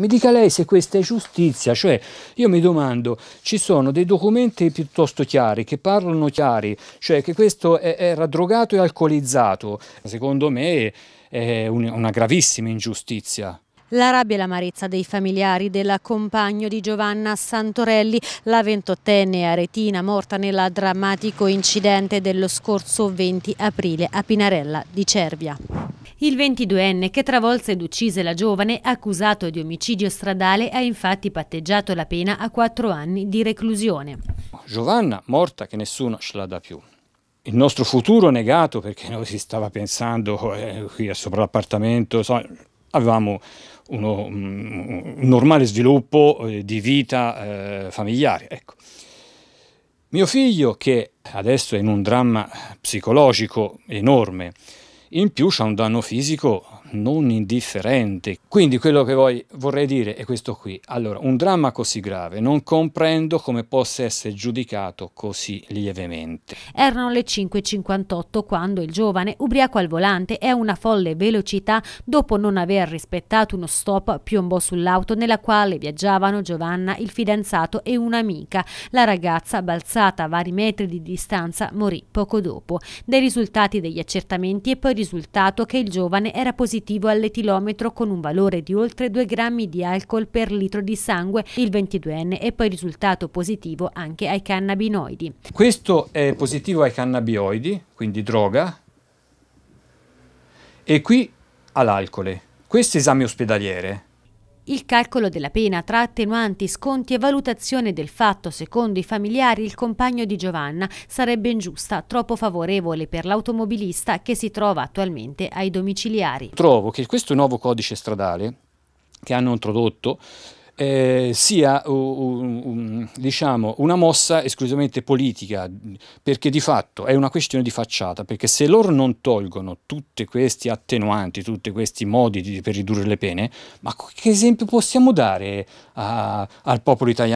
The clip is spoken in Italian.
Mi dica lei se questa è giustizia, cioè io mi domando, ci sono dei documenti piuttosto chiari, che parlano chiari, cioè che questo è, era drogato e alcolizzato, secondo me è un, una gravissima ingiustizia. La rabbia e l'amarezza dei familiari della compagno di Giovanna Santorelli, la ventottenne aretina morta nel drammatico incidente dello scorso 20 aprile a Pinarella di Cervia. Il 22enne che travolse ed uccise la giovane, accusato di omicidio stradale, ha infatti patteggiato la pena a quattro anni di reclusione. Giovanna morta che nessuno ce la dà più. Il nostro futuro negato perché noi si stava pensando eh, qui sopra l'appartamento, so, avevamo uno, mm, un normale sviluppo eh, di vita eh, familiare. Ecco. Mio figlio, che adesso è in un dramma psicologico enorme, in più ha un danno fisico non indifferente. Quindi quello che voi, vorrei dire è questo qui. Allora, un dramma così grave, non comprendo come possa essere giudicato così lievemente. Erano le 5.58 quando il giovane, ubriaco al volante e a una folle velocità, dopo non aver rispettato uno stop, piombò sull'auto nella quale viaggiavano Giovanna, il fidanzato e un'amica. La ragazza, balzata a vari metri di distanza, morì poco dopo. Dei risultati degli accertamenti è poi risultato che il giovane era positivo positivo all'etilometro con un valore di oltre 2 grammi di alcol per litro di sangue il 22enne e poi risultato positivo anche ai cannabinoidi. Questo è positivo ai cannabinoidi, quindi droga, e qui all'alcol. Questo esame ospedaliere il calcolo della pena tra attenuanti, sconti e valutazione del fatto, secondo i familiari, il compagno di Giovanna sarebbe ingiusta, troppo favorevole per l'automobilista che si trova attualmente ai domiciliari. Trovo che questo nuovo codice stradale che hanno introdotto eh, sia un, un, diciamo, una mossa esclusivamente politica, perché di fatto è una questione di facciata, perché se loro non tolgono tutti questi attenuanti, tutti questi modi di, per ridurre le pene, ma che esempio possiamo dare a, al popolo italiano?